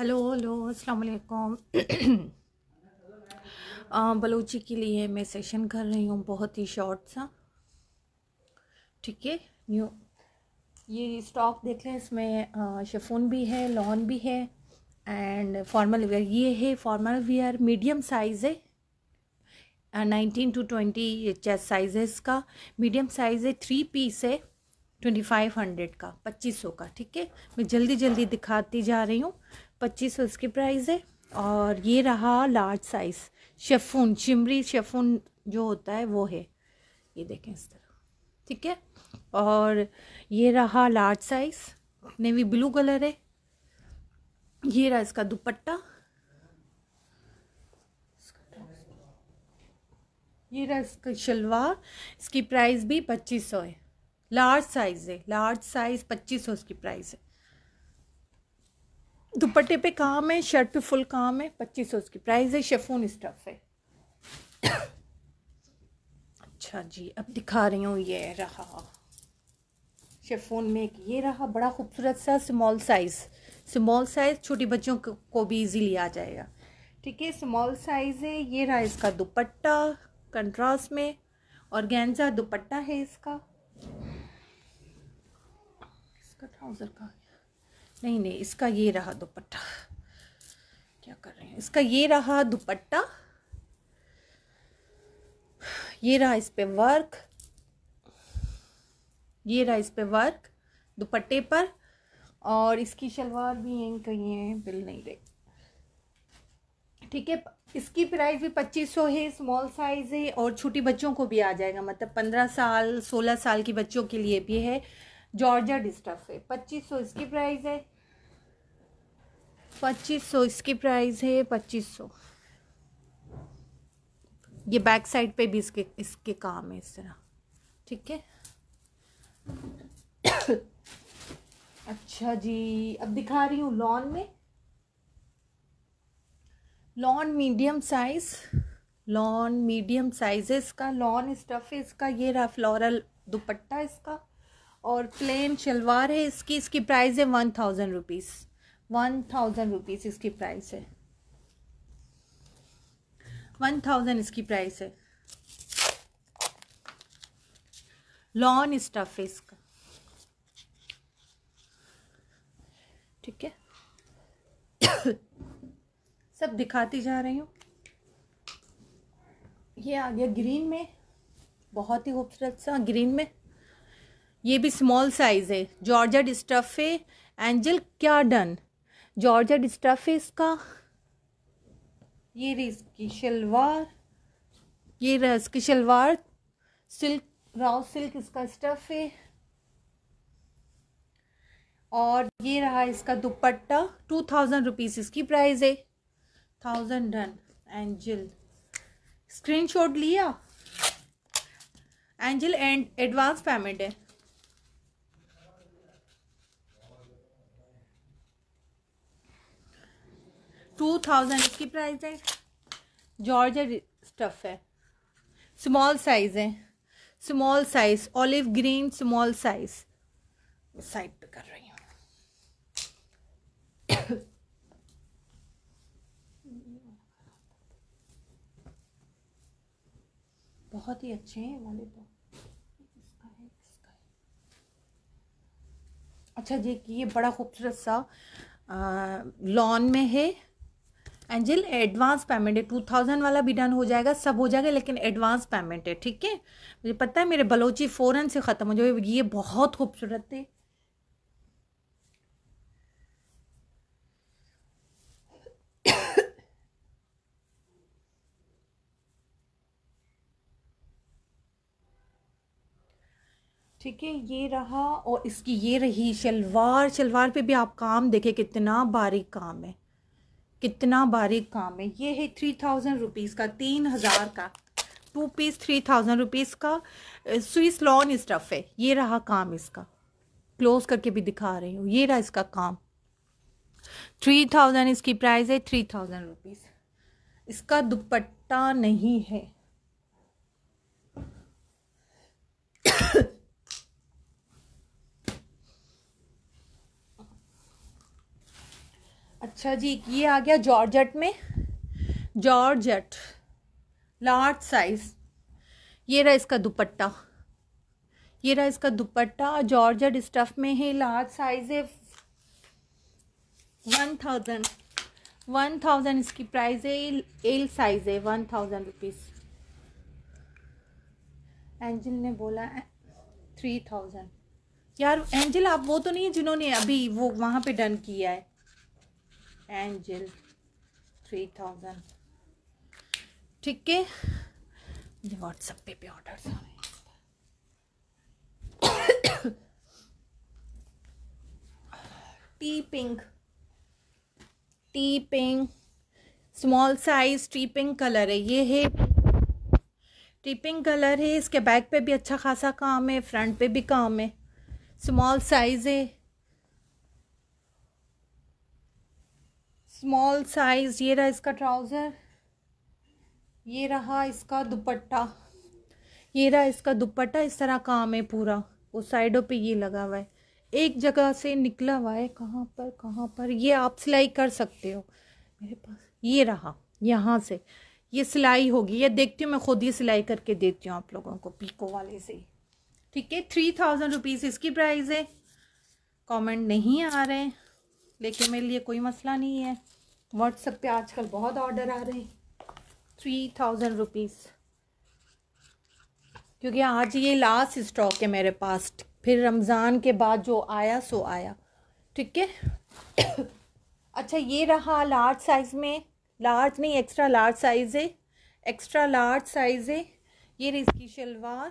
hello hello अस्सलाम वालेकुम बलूची के लिए मैं सेशन कर रही हूँ बहुत ही शॉर्ट सा ठीक है न्यू ये स्टॉक देख लें इसमें शेफोन भी है लॉन भी है एंड फॉर्मल वेयर ये है फॉर्मल वेयर मीडियम साइज़ है nineteen to twenty chest size है इसका मीडियम साइज़ है थ्री पीस है ट्वेंटी फाइव हंड्रेड का पच्चीस सौ का ठीक है मैं जल्दी जल्दी दिखाती जा रही हूँ पच्चीस सौ इसकी प्राइस है और ये रहा large size chiffon shimmery chiffon जो होता है वो है ये देखें इस तरह ठीक है और ये रहा large size navy blue colour है ये रहा इसका दुपट्टा ये रहा इसका शलवार इसकी प्राइस भी पच्चीस सौ है लार्ज साइज़ है लार्ज साइज़ पच्चीस सौ इसकी प्राइस है दुपट्टे पे काम है शर्ट पे फुल काम है पच्चीस सौ उसकी प्राइस है शेफोन स्टफ है अच्छा जी अब दिखा रही हूँ ये रहा शेफोन में एक ये रहा बड़ा खूबसूरत सा स्मॉल साइज़ स्मॉल साइज़ छोटे बच्चों को भी इजीली आ जाएगा ठीक है स्मॉल साइज़ है ये रहा इसका दुपट्टा कंट्रास्ट में और गेंजा दुपट्टा है इसका इसका ट्राउज़र का नहीं नहीं इसका ये रहा दुपट्टा क्या कर रहे हैं इसका ये रहा दुपट्टा ये रहा इस पे वर्क ये रहा इस पे वर्क दुपट्टे पर और इसकी शलवार भी यहीं कहीं है बिल नहीं रही ठीक है इसकी प्राइस भी पच्चीस सौ है स्मॉल साइज़ है और छोटी बच्चों को भी आ जाएगा मतलब पंद्रह साल सोलह साल की बच्चों के लिए भी है जॉर्जा डिस्टफ है पच्चीस सौ इसकी प्राइस है पच्चीस सौ इसकी प्राइस है पच्चीस सौ ये बैक साइड पे भी इसके इसके काम है इस तरह ठीक है अच्छा जी अब दिखा रही हूँ लॉन में lawn medium size lawn medium size है इसका लॉन स्टफ है इसका ये रहा फ्लोरल दुपट्टा इसका और प्लेन शलवार है इसकी इसकी प्राइस है one thousand rupees one thousand rupees इसकी प्राइस है वन थाउजेंड इसकी प्राइस है लॉन स्टफ है इसका ठीक है सब दिखाती जा रही हूँ ये आ गया ग्रीन में बहुत ही खूबसूरत सा ग्रीन में ये भी स्मॉल साइज़ है जॉर्जट डिस्टफे एंजल क्या डन जॉर्जट स्टफ़ है इसका ये रही इसकी शलवार ये रहा इसकी शलवार सिल्क राउ सिल्क इसका स्टफ़ है और ये रहा इसका दुपट्टा टू थाउजेंड रुपीज़ इसकी प्राइस है थाउजेंड डन एंजल स्क्रीनशॉट लिया एंजल एंड एडवांस पेमेंट है टू थाउजेंड इसकी प्राइस है जॉर्ज स्टफ है स्मॉल साइज है small size olive green small size side पे कर रही हूँ बहुत ही अच्छे हैं वाले तो अच्छा जी ये बड़ा खूबसूरत सा लॉन में है एंड जिल एडवांस पेमेंट है टू थाउजेंड वाला भी डन हो जाएगा सब हो जाएगा लेकिन एडवांस पेमेंट है ठीक है मुझे पता है मेरे बलोची फ़ौरन से ख़त्म हो जाए ये बहुत खूबसूरत थे ठीक है ये रहा और इसकी ये रही शलवार शलवार पे भी आप काम देखें कितना बारीक काम है कितना बारीक काम है ये है थ्री थाउजेंड रुपीज़ का तीन हज़ार का two piece three thousand rupees का स्विस लॉन स्टफ़ है ये रहा काम इसका क्लोज करके भी दिखा रही हूँ ये रहा इसका काम थ्री थाउजेंड इसकी प्राइस है थ्री थाउजेंड रुपीज़ इसका दुपट्टा नहीं है अच्छा जी ये आ गया जॉर्जट में जॉर्जट लार्ज साइज ये रहा इसका दुपट्टा ये रहा इसका दुपट्टा जॉर्जेट स्टफ में है लार्ज साइज है वन थाउजेंड वन थाउजेंड इसकी प्राइस है एल साइज है वन थाउजेंड रुपीज़ एंजल ने बोला थ्री थाउजेंड यार एंजल आप वो तो नहीं है जिन्होंने अभी वो वहाँ पे डन किया है एंजल थ्री थाउजेंड ठीक है मुझे व्हाट्सएप पे भी ऑर्डर आ रहे tea pink tea pink small size tea pink colour है ये है टी पिंक कलर है इसके बैक पे भी अच्छा खासा काम है फ्रंट पे भी काम है स्मॉल साइज़ है स्मॉल साइज ये रहा इसका ट्राउज़र ये रहा इसका दुपट्टा ये रहा इसका दुपट्टा इस तरह काम है पूरा वो साइडों पे ये लगा हुआ है एक जगह से निकला हुआ है कहाँ पर कहाँ पर ये आप सिलाई कर सकते हो मेरे पास ये रहा यहाँ से ये सिलाई होगी ये देखती हूँ मैं खुद ही सिलाई करके देती हूँ आप लोगों को पीको वाले से ठीक है थ्री थाउजेंड रुपीज़ इसकी प्राइस है कमेंट नहीं आ रहे लेकिन मेरे लिए कोई मसला नहीं है व्हाट्सएप पे आजकल बहुत ऑर्डर आ रहे हैं थ्री थाउजेंड रुपीज़ क्योंकि आज ये लास्ट स्टॉक है मेरे पास फिर रमज़ान के बाद जो आया सो आया ठीक है अच्छा ये रहा लार्ज साइज़ में लार्ज नहीं एक्स्ट्रा लार्ज साइज़ है एक्स्ट्रा लार्ज साइज़ है ये इसकी शलवार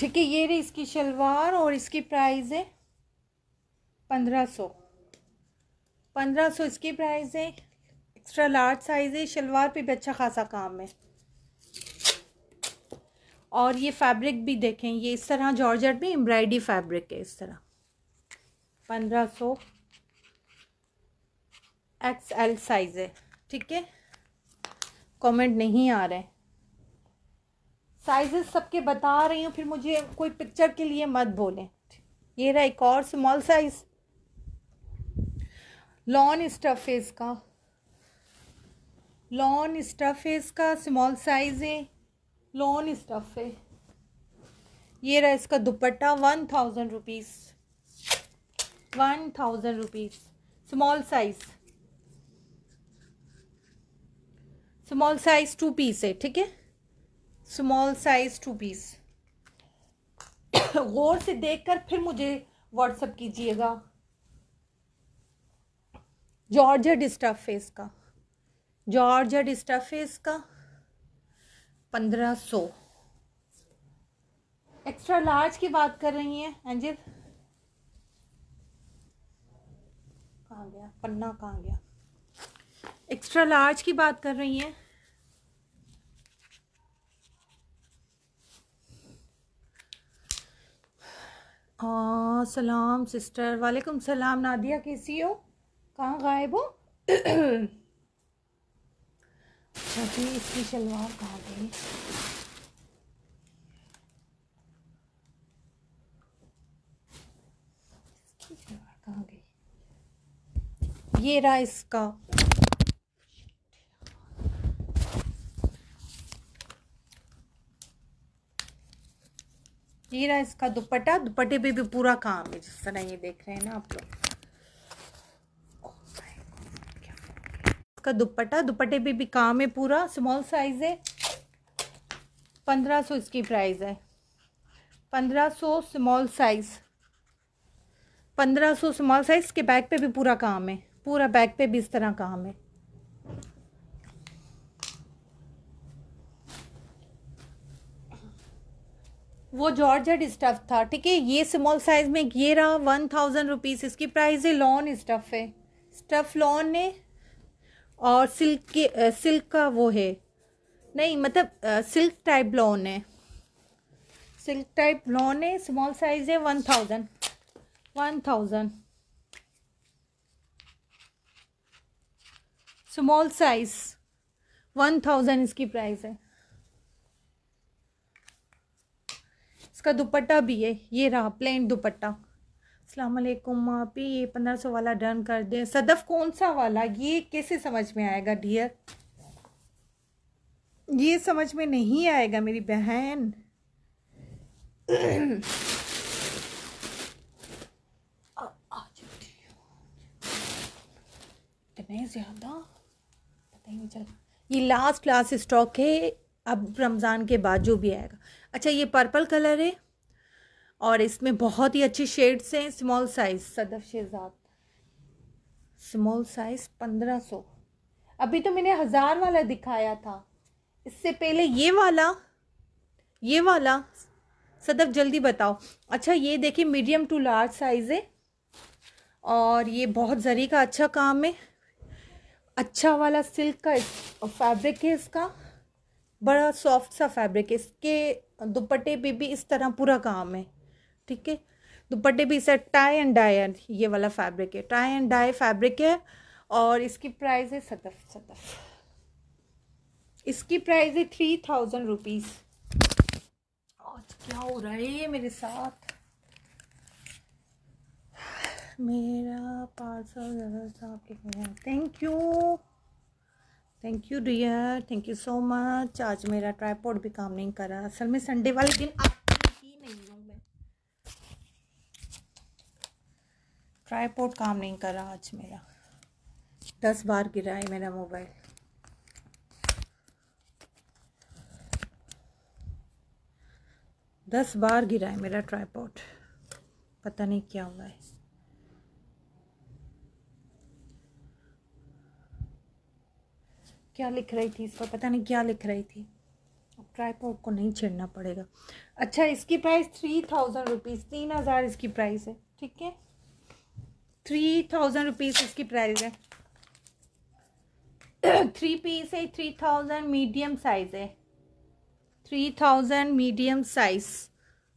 ठीक है ये रही इसकी शलवार और इसकी प्राइस है पंद्रह सौ पंद्रह सौ इसकी प्राइस है एक्स्ट्रा लार्ज साइज़ है शलवार पे भी अच्छा खासा काम है और ये फैब्रिक भी देखें ये इस तरह जॉर्जट में एम्ब्रॉयडरी फैब्रिक है इस तरह पंद्रह सौ एक्स एल साइज़ है ठीक है कमेंट नहीं आ रहे साइजेस सबके बता रही हूँ फिर मुझे कोई पिक्चर के लिए मत बोलें ये रहा एक और स्मॉल साइज लॉन स्टफ है इसका लॉन स्टफ है इसका स्मॉल साइज है लॉन स्टफ है ये रहा इसका dupatta one thousand rupees one thousand rupees small size small size two piece है ठीक है स्मॉल साइज टू पीस गौर से देखकर फिर मुझे व्हाट्सअप कीजिएगा जॉर्जेट फेस का जॉर्जेट फेस का पंद्रह सौ एक्स्ट्रा लार्ज की बात कर रही हैं अंजिल कहाँ गया पन्ना कहाँ गया एक्स्ट्रा लार्ज की बात कर रही हैं हाँ, सलाम सिस्टर वालेकुम सलाम नादिया कैसी हो कहाँ गायब हो अच्छा जी इसकी शलवार कहाँ गई इसकी शलवार कहाँ गई ये रहा इसका ये रहा इसका दुपट्टा दुपट्टे पे भी पूरा काम है जिस तरह ये देख रहे हैं ना आप लोग इसका दुपट्टा दुपट्टे पे भी काम है पूरा स्मॉल साइज़ है पंद्रह सौ इसकी प्राइस है पंद्रह सौ स्मॉल साइज़ पंद्रह सौ स्मॉल साइज़ के बैग पे भी पूरा काम है पूरा बैग पे भी इस तरह काम है वो जॉर्जट स्टफ था ठीक है ये स्मॉल साइज में ये रहा वन थाउजेंड रुपीज़ इसकी प्राइस है लॉन स्टफ है स्टफ लॉन है और सिल्क के सिल्क का वो है नहीं मतलब सिल्क टाइप लॉन है सिल्क टाइप लॉन है स्मॉल साइज है one thousand one thousand small size one thousand इसकी प्राइस है इसका दुपट्टा भी है ये रहा प्लेन दुपट्टा असलकुम मापी ये पंद्रह सौ वाला डन कर दें सदफ कौन सा वाला ये कैसे समझ में आएगा डियर ये समझ में नहीं आएगा मेरी बहन इतने ज़्यादा पता ही नहीं चल ये लास्ट क्लास स्टॉक है अब रमज़ान के बाद जो भी आएगा अच्छा ये पर्पल कलर है और इसमें बहुत ही अच्छे शेड्स हैं small size Sadaf Shehzad small size पंद्रह सौ अभी तो मैंने हज़ार वाला दिखाया था इससे पहले ये वाला ये वाला सदफ जल्दी बताओ अच्छा ये देखिए मीडियम टू लार्ज साइज़ है और ये बहुत जरी का अच्छा काम है अच्छा वाला सिल्क का फैब्रिक है इसका बड़ा सॉफ्ट सा फैब्रिक है इसके दुपट्टे पे भी इस तरह पूरा काम है ठीक है दुपट्टे भी इसे टाई एंड डाई ये वाला फैब्रिक है टाई एंड डाई फैब्रिक है और इसकी प्राइस है सतफ सतफ इसकी प्राइस है थ्री थाउजेंड रुपीज़ आज क्या हो रहा है मेरे साथ मेरा parcel thank you thank you dear thank you so much आज मेरा ट्राईपोर्ट भी काम नहीं करा असल में संडे वाले दिन आप ही नहीं हूँ मैं ट्राईपोर्ट काम नहीं करा आज मेरा दस बार गिरा है मेरा मोबाइल दस बार गिरा है मेरा ट्राईपोर्ट पता नहीं क्या हुआ है क्या लिख रही थी इस पर पता नहीं क्या लिख रही थी अब ट्राईपोर्ट को नहीं छेड़ना पड़ेगा अच्छा इसकी प्राइस थ्री थाउजेंड रुपीज़ तीन हज़ार इसकी प्राइस है ठीक है थ्री थाउजेंड रुपीज़ इसकी प्राइस है थ्री पीस है थ्री थाउजेंड मीडियम साइज़ है थ्री थाउजेंड मीडियम साइज़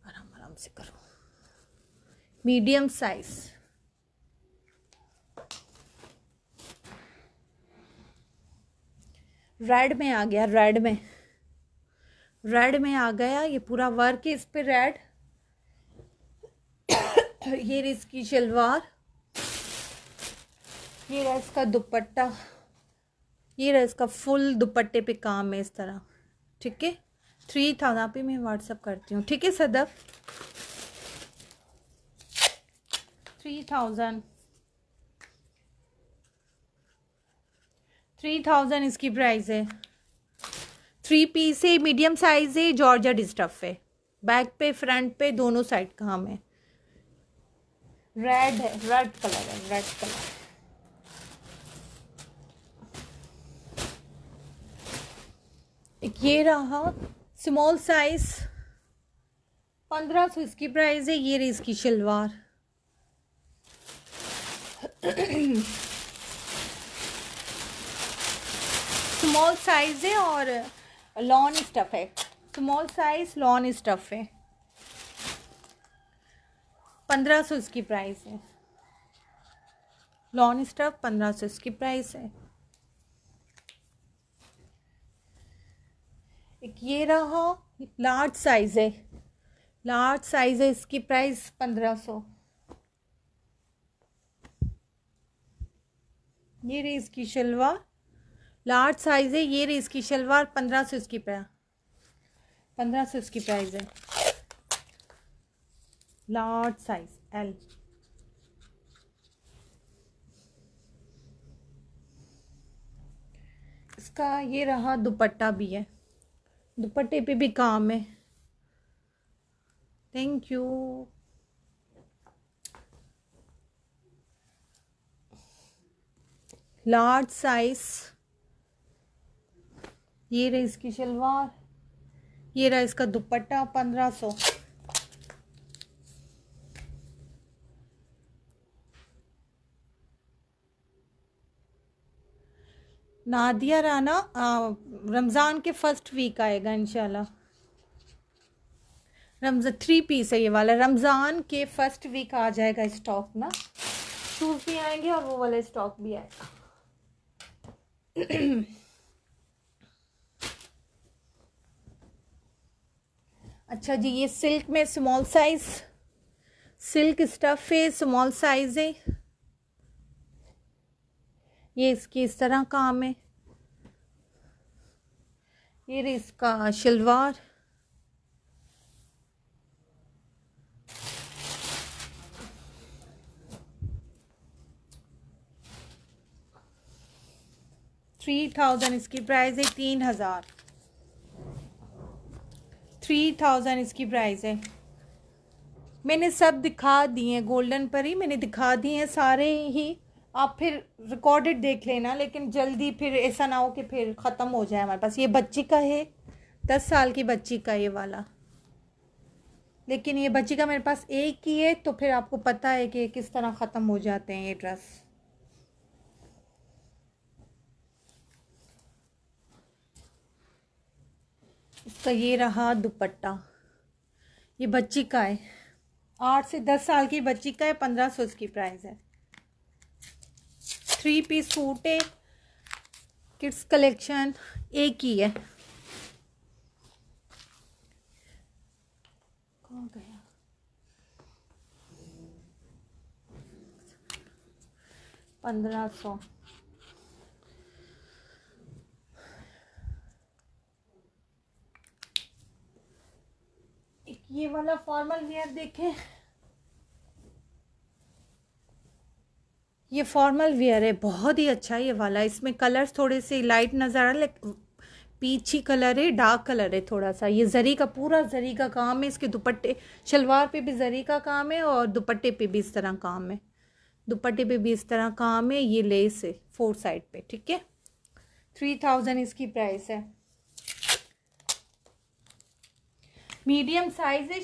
आराम आराम से करो मीडियम साइज़ रेड में आ गया रेड में रेड में आ गया ये पूरा वर्क है इस पर रेड ये इसकी शलवार ये रहा इसका दुपट्टा ये रहा इसका फुल दुपट्टे पे काम है इस तरह ठीक है थ्री थाउजेंड पे मैं व्हाट्सअप करती हूँ ठीक है Sadaf three thousand three thousand इसकी प्राइस है थ्री पीस है मीडियम साइज़ है जॉर्जा डिस्टफ है बैक पे फ्रंट पे दोनों साइड काम है रेड है रेड कलर है रेड कलर एक ये रहा स्मॉल साइज पंद्रह सौ इसकी प्राइस है ये रही इसकी शलवार स्मॉल साइज़ है और लॉन स्टफ़ है स्मॉल साइज़ लॉन स्टफ़ है पंद्रह सौ इसकी प्राइस है लॉन स्टफ़ पंद्रह सौ इसकी प्राइस है एक ये रहा लार्ज साइज़ है लार्ज साइज़ है इसकी प्राइस पंद्रह सौ ये रही इसकी शलवार लार्ज साइज़ है ये रही इसकी शलवार पंद्रह सौ इसकी पै पंद्रह सौ इसकी प्राइस है लार्ज साइज़ एल इसका ये रहा दुपट्टा भी है दुपट्टे पे भी काम है थैंक यू लार्ज साइज़ ये रही इसकी शलवार ये रहा इसका दुपट्टा पंद्रह सौ नादिया राना रमज़ान के फर्स्ट वीक आएगा इनशाला रमज थ्री पीस है ये वाला रमज़ान के फर्स्ट वीक आ जाएगा स्टॉक ना शूज़ भी आएंगे और वो वाला स्टॉक भी आएगा अच्छा जी ये सिल्क में स्मॉल साइज सिल्क स्टफ है स्मॉल साइज है ये इसकी इस तरह काम है ये इसका शलवार थ्री थाउजेंड इसकी प्राइस है तीन हज़ार थ्री थाउजेंड इसकी प्राइस है मैंने सब दिखा दिए हैं गोल्डन पर ही मैंने दिखा दिए हैं सारे ही आप फिर रिकॉर्डेड देख लेना लेकिन जल्दी फिर ऐसा ना हो कि फिर ख़त्म हो जाए हमारे पास ये बच्ची का है दस साल की बच्ची का ये वाला लेकिन ये बच्ची का मेरे पास एक ही है तो फिर आपको पता है कि किस तरह ख़त्म हो जाते हैं ये ड्रेस इसका तो ये रहा दुपट्टा ये बच्ची का है आठ से दस साल की बच्ची का है पंद्रह सौ इसकी प्राइस है थ्री पीस सूट है किड्स कलेक्शन एक ही है पंद्रह सौ ये वाला फॉर्मल वेयर देखें ये फॉर्मल वेयर है बहुत ही अच्छा ये वाला इसमें कलर्स थोड़े से लाइट नज़र आ रहा पीछी कलर है डार्क कलर है थोड़ा सा ये जरी का पूरा जरी का काम है इसके दुपट्टे शलवार पे भी जरी का काम है और दुपट्टे पे भी इस तरह काम है दुपट्टे पे भी इस तरह काम है ये लेस है फोर साइड पे ठीक है थ्री थाउजेंड इसकी प्राइस है मीडियम साइज है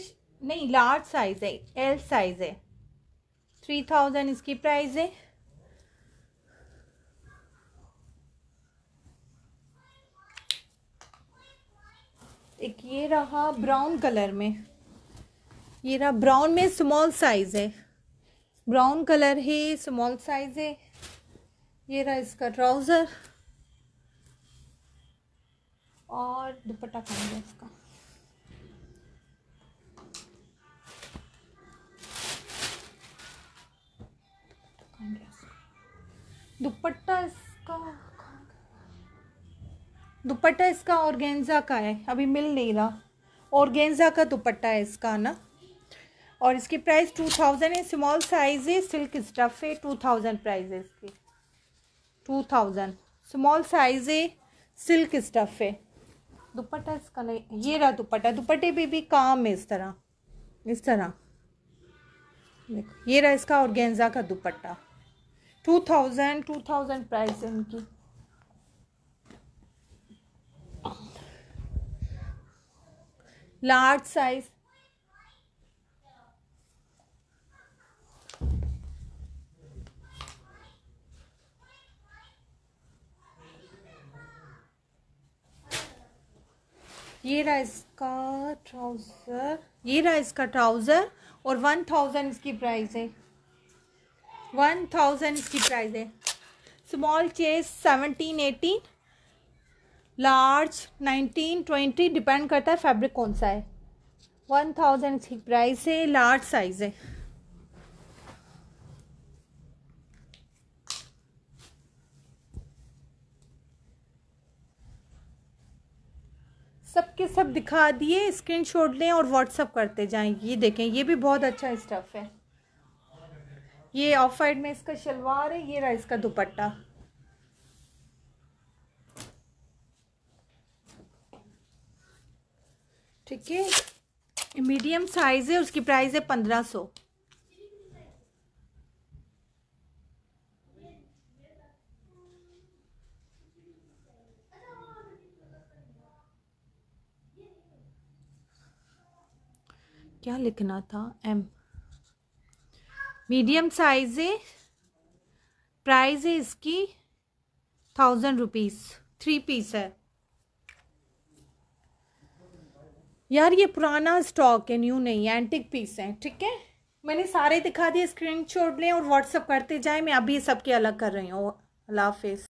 नहीं लार्ज साइज है एल साइज है थ्री थाउजेंड इसकी प्राइस है एक ये रहा ब्राउन कलर में ये रहा ब्राउन में स्मॉल साइज है ब्राउन कलर है स्मॉल साइज है ये रहा इसका ट्राउज़र और दुपट्टा कलर है इसका दुपट्टा इसका दुपट्टा इसका ऑर्गेन्जा का है अभी मिल नहीं रहा ऑर्गेन्जा का दुपट्टा है इसका ना और इसकी प्राइस टू थाउजेंड है स्मॉल साइज़ है सिल्क स्टफ़ है टू थाउजेंड प्राइज है इसकी टू थाउजेंड स्मॉल साइज़ है सिल्क स्टफ़ है दुपट्टा इसका नहीं ये रहा दुपट्टा दुपट्टे पे भी काम है इस तरह इस तरह देखो ये रहा इसका ऑर्गेन्जा का dupatta two thousand two thousand price है इनकी लार्ज साइज ये रहा इसका ट्राउज़र ये रहा इसका ट्राउज़र और वन थाउजेंड इसकी प्राइस है वन थाउजेंड इसकी प्राइस है स्मॉल चेज seventeen eighteen large nineteen twenty depend करता है फैब्रिक कौन सा है वन थाउजेंड इसकी प्राइस है लार्ज साइज़ है सबके सब दिखा दिए स्क्रीनशॉट लें और व्हाट्सअप करते जाएं ये देखें ये भी बहुत अच्छा स्टफ़ है ये ऑफ साइड में इसका शलवार है ये रहा इसका दुपट्टा ठीक है मीडियम साइज है उसकी प्राइस है पंद्रह सौ क्या लिखना था एम मीडियम साइज है प्राइस है इसकी थाउजेंड रुपीज़ थ्री पीस है यार ये पुराना स्टॉक है न्यू नहीं है एंटिक पीस है ठीक है मैंने सारे दिखा दिए स्क्रीन छोड़ लें और व्हाट्सअप करते जाएं मैं अभी सबके अलग कर रही हूँ अल्लाह हाफिज़